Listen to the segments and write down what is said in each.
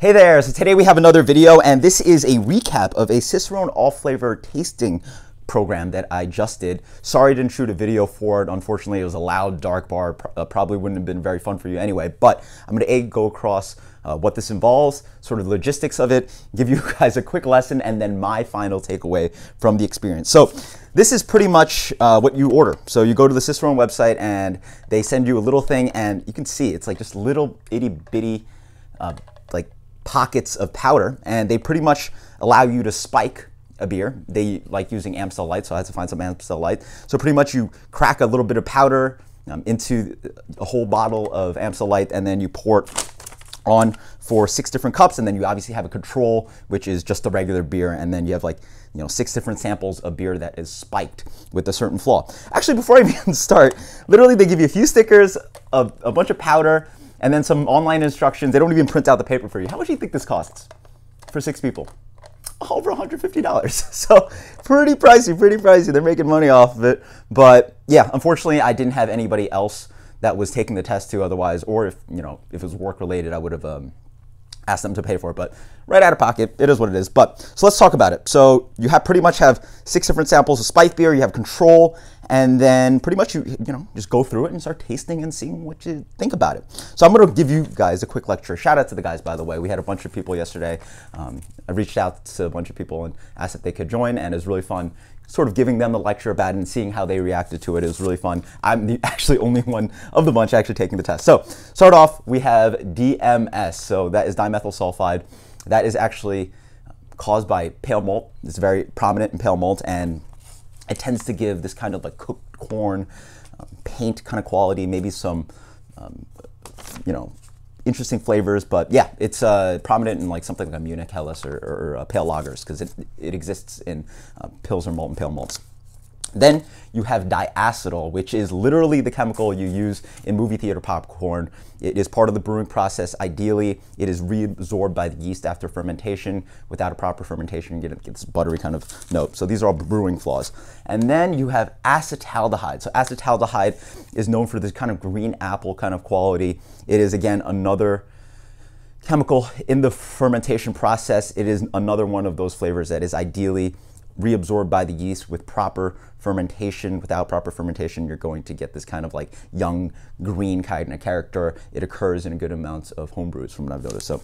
Hey there, so today we have another video and this is a recap of a Cicerone all-flavor tasting program that I just did. Sorry I didn't shoot a video for it. Unfortunately, it was a loud, dark bar. Uh, probably wouldn't have been very fun for you anyway, but I'm gonna A, go across uh, what this involves, sort of logistics of it, give you guys a quick lesson, and then my final takeaway from the experience. So this is pretty much uh, what you order. So you go to the Cicerone website and they send you a little thing and you can see it's like just little itty bitty, uh, like pockets of powder, and they pretty much allow you to spike a beer. They like using Amstel Light, so I had to find some Amstel Light. So pretty much you crack a little bit of powder um, into a whole bottle of Amstel Light, and then you pour it on for six different cups, and then you obviously have a control, which is just the regular beer, and then you have like you know six different samples of beer that is spiked with a certain flaw. Actually, before I even start, literally they give you a few stickers, a, a bunch of powder, and then some online instructions. They don't even print out the paper for you. How much do you think this costs for six people? Over $150. So pretty pricey, pretty pricey. They're making money off of it. But yeah, unfortunately, I didn't have anybody else that was taking the test to otherwise, or if, you know, if it was work related, I would have um, asked them to pay for it. But right out of pocket, it is what it is. But so let's talk about it. So you have pretty much have six different samples of spike beer. You have control, and then pretty much you you know just go through it and start tasting and seeing what you think about it. So I'm gonna give you guys a quick lecture. Shout out to the guys by the way. We had a bunch of people yesterday. Um, I reached out to a bunch of people and asked if they could join, and it was really fun sort of giving them the lecture about it and seeing how they reacted to it. It was really fun. I'm the actually only one of the bunch actually taking the test. So start off, we have DMS. So that is dimethyl sulfide. That is actually caused by pale malt. It's very prominent in pale malt and it tends to give this kind of like cooked corn, um, paint kind of quality, maybe some, um, you know, interesting flavors. But yeah, it's uh, prominent in like something like a Munich Helles or, or uh, pale lagers because it, it exists in uh, pills or malt and pale malts. Then you have diacetyl, which is literally the chemical you use in movie theater popcorn. It is part of the brewing process. Ideally, it is reabsorbed by the yeast after fermentation. Without a proper fermentation, you get this buttery kind of note. So these are all brewing flaws. And then you have acetaldehyde. So acetaldehyde is known for this kind of green apple kind of quality. It is, again, another chemical in the fermentation process. It is another one of those flavors that is ideally reabsorbed by the yeast with proper fermentation. Without proper fermentation, you're going to get this kind of like young green kind of character. It occurs in good amounts of home brews from what I've noticed. So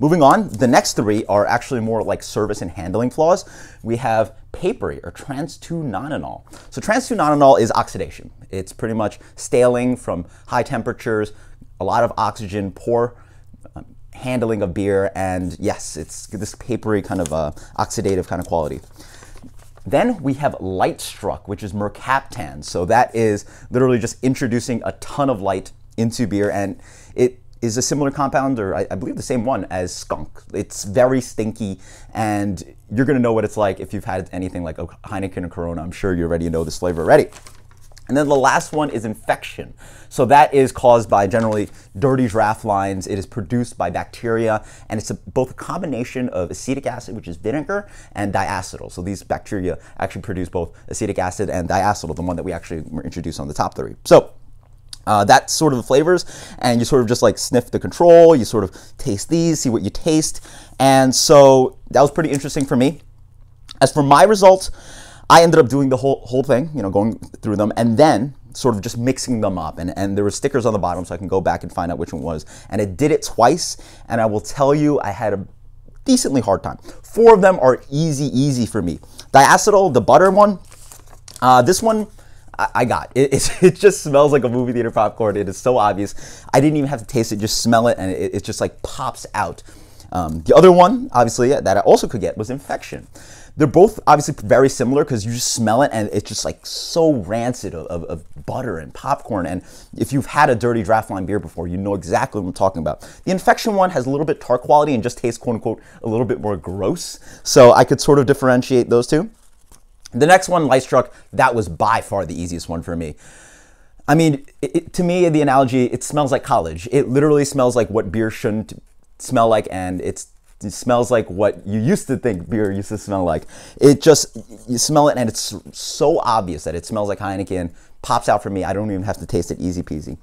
Moving on, the next three are actually more like service and handling flaws. We have papery or trans 2 nonanol. So trans 2 nonanol is oxidation. It's pretty much staling from high temperatures, a lot of oxygen, poor um, handling of beer, and yes, it's this papery kind of uh, oxidative kind of quality. Then we have light struck, which is mercaptan. So that is literally just introducing a ton of light into beer, and it is a similar compound, or I, I believe the same one as skunk. It's very stinky, and you're gonna know what it's like if you've had anything like a Heineken or Corona. I'm sure you already know this flavor already. And then the last one is infection. So that is caused by generally dirty draft lines. It is produced by bacteria, and it's a, both a combination of acetic acid, which is vinegar, and diacetyl. So these bacteria actually produce both acetic acid and diacetyl, the one that we actually introduced on the top three. So uh, that's sort of the flavors, and you sort of just like sniff the control. You sort of taste these, see what you taste, and so that was pretty interesting for me. As for my results, I ended up doing the whole whole thing, you know, going through them, and then sort of just mixing them up. And, and there were stickers on the bottom, so I can go back and find out which one was. And it did it twice, and I will tell you, I had a decently hard time. Four of them are easy, easy for me. Diacetyl, the butter one, uh, this one I, I got. It, it, it, just smells like a movie theater popcorn. It is so obvious. I didn't even have to taste it, just smell it, and it, it just like pops out. Um, the other one, obviously, that I also could get was infection. They're both obviously very similar because you just smell it and it's just like so rancid of, of, of, butter and popcorn. And if you've had a dirty draft line beer before, you know exactly what I'm talking about. The infection one has a little bit tar quality and just tastes quote unquote a little bit more gross. So I could sort of differentiate those two. The next one, Lightstruck, that was by far the easiest one for me. I mean, it, to me, the analogy, it smells like college. It literally smells like what beer shouldn't smell like, and it's smells like what you used to think beer used to smell like. It just, you smell it and it's so obvious that it smells like Heineken. Pops out for me. I don't even have to taste it. Easy peasy.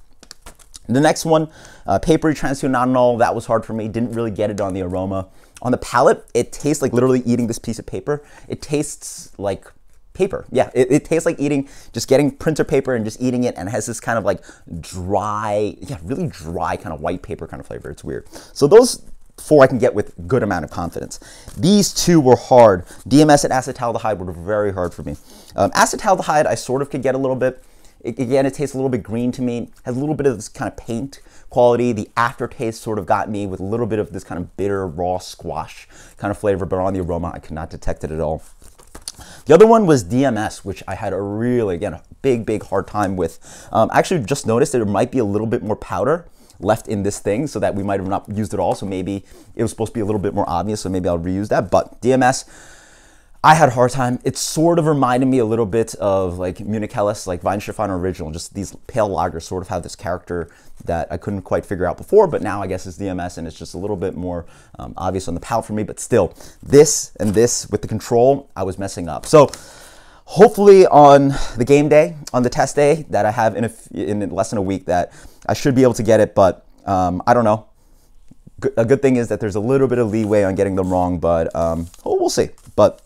The next one, uh, papery transcunanol, that was hard for me. Didn't really get it on the aroma. On the palate, it tastes like literally eating this piece of paper. It tastes like paper. Yeah, it, it, tastes like eating, just getting printer paper and just eating it, and it has this kind of like dry, yeah, really dry kind of white paper kind of flavor. It's weird. So those four I can get with good amount of confidence. These two were hard. DMS and acetaldehyde were very hard for me. Um, acetaldehyde I sort of could get a little bit. It, again, it tastes a little bit green to me. Has a little bit of this kind of paint quality. The aftertaste sort of got me with a little bit of this kind of bitter raw squash kind of flavor, but on the aroma I could not detect it at all. The other one was DMS, which I had a really, again, a big, big hard time with. Um, I actually just noticed that it might be a little bit more powder left in this thing so that we might have not used it all. So maybe it was supposed to be a little bit more obvious. So maybe I'll reuse that. But DMS, I had a hard time. It sort of reminded me a little bit of like Munich Helles, like Weinstefan Original. Just these pale lagers sort of have this character that I couldn't quite figure out before, but now I guess it's DMS and it's just a little bit more um, obvious on the palate for me. But still, this and this with the control, I was messing up. So hopefully on the game day, on the test day that I have in, a, in less than a week that I should be able to get it, but um, I don't know. G a good thing is that there's a little bit of leeway on getting them wrong, but um, oh, we'll see. But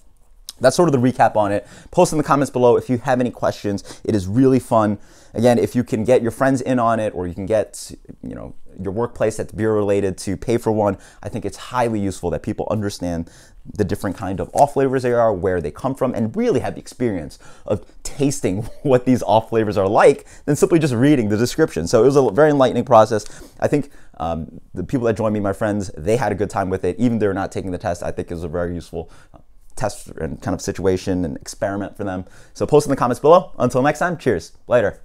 that's sort of the recap on it. Post in the comments below if you have any questions. It is really fun. Again, if you can get your friends in on it or you can get, you know, your workplace that's beer related to pay for one, I think it's highly useful that people understand the different kind of off flavors they are, where they come from, and really have the experience of tasting what these off flavors are like than simply just reading the description. So it was a very enlightening process. I think um, the people that joined me, my friends, they had a good time with it. Even they're not taking the test, I think it was a very useful test and kind of situation and experiment for them. So post in the comments below. Until next time, cheers. Later.